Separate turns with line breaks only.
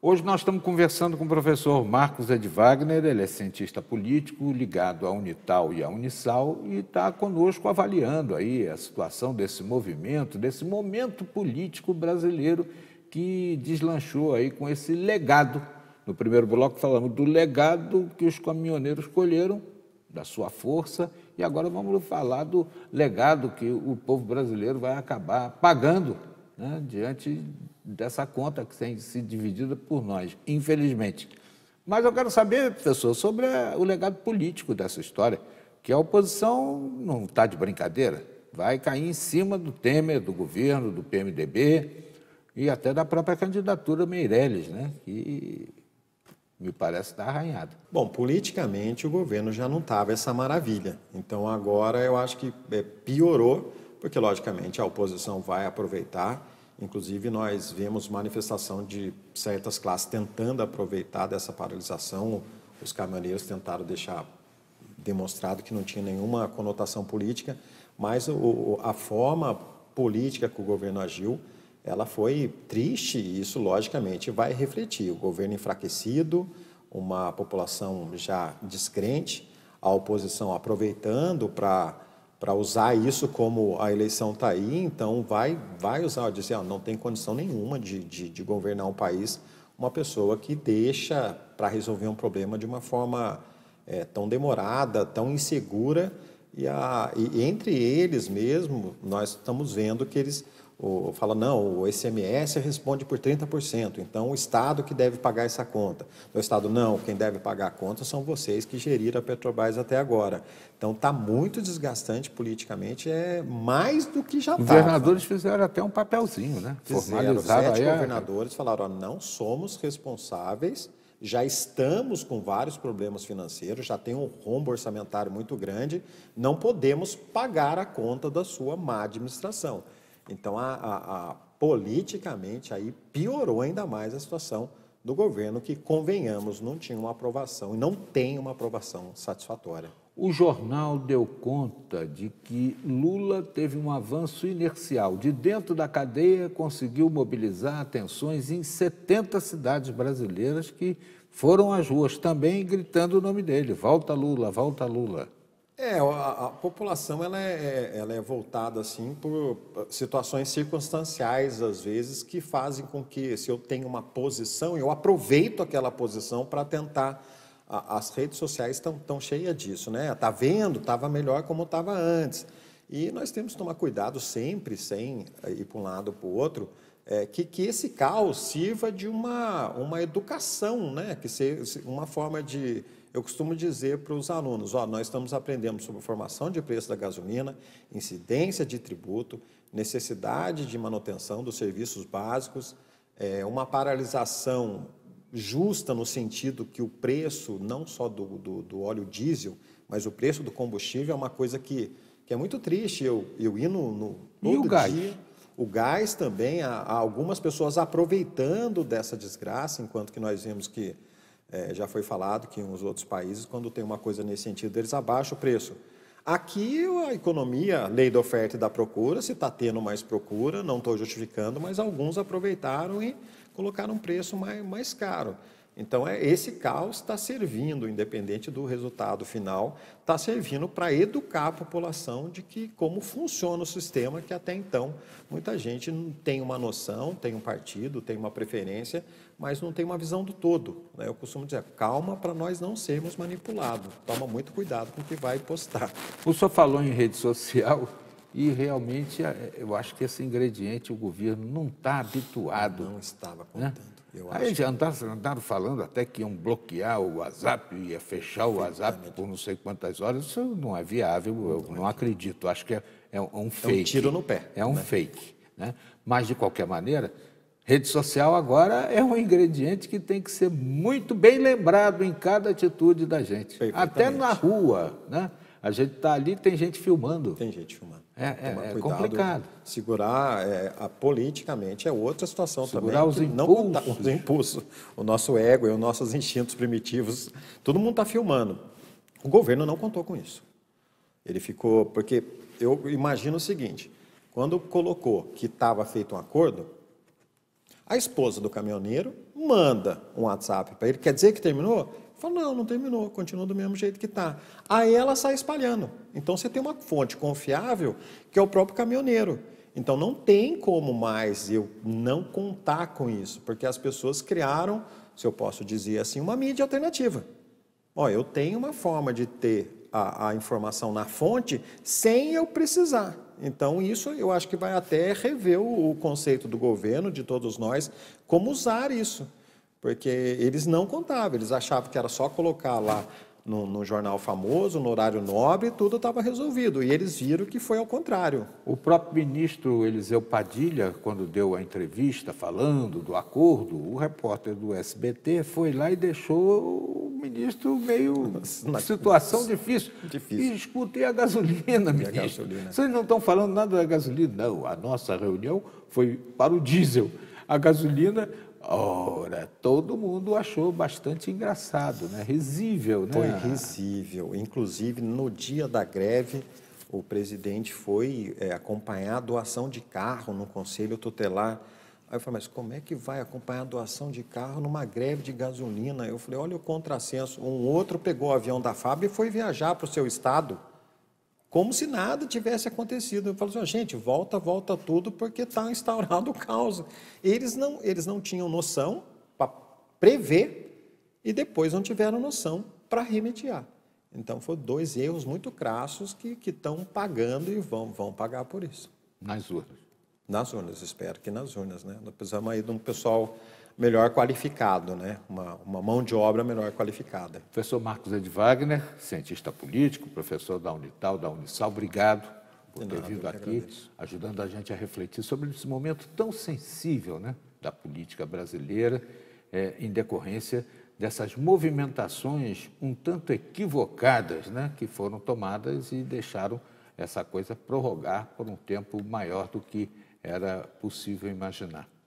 Hoje nós estamos conversando com o professor Marcos Ed Wagner, ele é cientista político ligado à Unital e à Unisal e está conosco avaliando aí a situação desse movimento, desse momento político brasileiro que deslanchou aí com esse legado. No primeiro bloco falamos do legado que os caminhoneiros colheram, da sua força, e agora vamos falar do legado que o povo brasileiro vai acabar pagando né, diante dessa conta que tem sido dividida por nós, infelizmente. Mas eu quero saber, professor, sobre o legado político dessa história, que a oposição não está de brincadeira, vai cair em cima do Temer, do governo, do PMDB e até da própria candidatura Meirelles, né? que me parece estar arranhada. Bom, politicamente o governo já não
estava essa maravilha. Então agora eu acho que é, piorou, porque logicamente a oposição vai aproveitar Inclusive, nós vimos manifestação de certas classes tentando aproveitar dessa paralisação. Os caminhoneiros tentaram deixar demonstrado que não tinha nenhuma conotação política, mas o, a forma política que o governo agiu, ela foi triste e isso, logicamente, vai refletir. O governo enfraquecido, uma população já descrente, a oposição aproveitando para para usar isso como a eleição está aí, então vai, vai usar, dizer, não tem condição nenhuma de, de, de governar um país uma pessoa que deixa para resolver um problema de uma forma é, tão demorada, tão insegura, e, a, e entre eles mesmo, nós estamos vendo que eles ou fala, não, o ICMS responde por 30%, então o Estado que deve pagar essa conta. Então o Estado, não, quem deve pagar a conta são vocês que geriram a Petrobras até agora. Então está muito desgastante politicamente, é mais do que já está. Governadores
tava. fizeram até um papelzinho, né? Fizeram, sete aí
governadores é... falaram, ó, não somos responsáveis já estamos com vários problemas financeiros, já tem um rombo orçamentário muito grande, não podemos pagar a conta da sua má administração. Então, a, a, a, politicamente, aí piorou ainda mais a situação do governo, que, convenhamos, não tinha uma aprovação e não tem uma aprovação satisfatória.
O jornal deu conta de que Lula teve um avanço inercial. De dentro da cadeia, conseguiu mobilizar atenções em 70 cidades brasileiras que foram às ruas também gritando o nome dele: Volta Lula, volta Lula.
É, a, a população ela é, é ela é voltada assim por eh, situações circunstanciais às vezes que fazem com que se eu tenho uma posição eu aproveito aquela posição para tentar a, as redes sociais estão tão cheias disso, né? Tá vendo? Tava melhor como estava antes. E nós temos que tomar cuidado sempre, sem eh, ir para um lado ou para o outro, é, que, que esse caos sirva de uma, uma educação, né? que seja uma forma de. Eu costumo dizer para os alunos: ó, nós estamos aprendendo sobre formação de preço da gasolina, incidência de tributo, necessidade de manutenção dos serviços básicos, é, uma paralisação justa no sentido que o preço, não só do, do, do óleo diesel, mas o preço do combustível é uma coisa que, que é muito triste. Eu, eu ir no, no todo e o dia. Gás? o gás também, há, há algumas pessoas aproveitando dessa desgraça, enquanto que nós vimos que é, já foi falado que em uns outros países, quando tem uma coisa nesse sentido, eles abaixam o preço. Aqui a economia, lei da oferta e da procura, se está tendo mais procura, não estou justificando, mas alguns aproveitaram e colocaram um preço mais, mais caro. Então, é, esse caos está servindo, independente do resultado final, está servindo para educar a população de que como funciona o sistema, que até então muita gente não tem uma noção, tem um partido, tem uma preferência, mas não tem uma visão do todo. Né? Eu costumo dizer, calma para nós não sermos manipulados. Toma muito cuidado
com o que vai postar. O senhor falou em rede social e realmente é, eu acho que esse ingrediente o governo não está habituado. Não estava né? contando. Né? Aí já andaram, andaram, falando até que iam bloquear o WhatsApp, ia fechar o WhatsApp né? por não sei quantas horas. Isso não é viável, eu não, é. acredito. Acho que é, é um fake. É um é tiro no pé. É um né? fake. Né? Mas, de qualquer maneira, rede social agora é um ingrediente que tem que ser muito bem lembrado em cada atitude da gente. Até na rua. Né? A gente está ali tem gente filmando. Tem gente filmando. É, Tomar é, é, cuidado, complicado.
Segurar é, a, politicamente é outra situação segurar também. Segurar os impulsos. os impulsos. O nosso ego e os nossos instintos primitivos. Todo mundo está filmando. O governo não contou com isso. Ele ficou... Porque eu imagino o seguinte. Quando colocou que estava feito um acordo, a esposa do caminhoneiro manda um WhatsApp para ele. Quer dizer que terminou? fala não, não terminou, continua do mesmo jeito que está. Aí ela sai espalhando. Então você tem uma fonte confiável que é o próprio caminhoneiro. Então não tem como mais eu não contar com isso, porque as pessoas criaram, se eu posso dizer assim, uma mídia alternativa. Ó, eu tenho uma forma de ter a, a informação na fonte sem eu precisar. Então, isso eu acho que vai até rever o, o conceito do governo, de todos nós, como usar isso porque eles não contavam, eles achavam que era só colocar lá no, no jornal famoso,
no horário nobre, tudo estava resolvido. E eles viram que foi ao contrário. O próprio ministro Eliseu Padilha, quando deu a entrevista falando do acordo, o repórter do SBT foi lá e deixou o ministro meio Na situação difícil. difícil. E escutei a gasolina, ministro. A gasolina. Vocês não estão falando nada da gasolina, não. A nossa reunião foi para o diesel. A gasolina Ora, todo mundo achou bastante engraçado, né? Risível, né? Foi risível. Inclusive,
no dia da greve, o presidente foi é, acompanhar a doação de carro no Conselho Tutelar. Aí eu falei, mas como é que vai acompanhar a doação de carro numa greve de gasolina? Eu falei, olha o contrassenso. Um outro pegou o avião da FAB e foi viajar para o seu estado como se nada tivesse acontecido. Eu falo assim, gente, volta, volta tudo, porque está instaurado o caos. Eles não, eles não tinham noção para prever e depois não tiveram noção para remediar. Então, foram dois erros muito crassos que estão pagando e vão, vão pagar por isso. Nas urnas. Nas urnas, espero que nas urnas, né? Nós precisamos aí de um pessoal melhor qualificado,
né? uma, uma mão de obra melhor qualificada. Professor Marcos Ed Wagner, cientista político, professor da Unital, da Unisal, obrigado por ter vindo aqui, agradeço. ajudando a gente a refletir sobre esse momento tão sensível né, da política brasileira, é, em decorrência dessas movimentações um tanto equivocadas né, que foram tomadas e deixaram essa coisa prorrogar por um tempo maior do que era possível imaginar.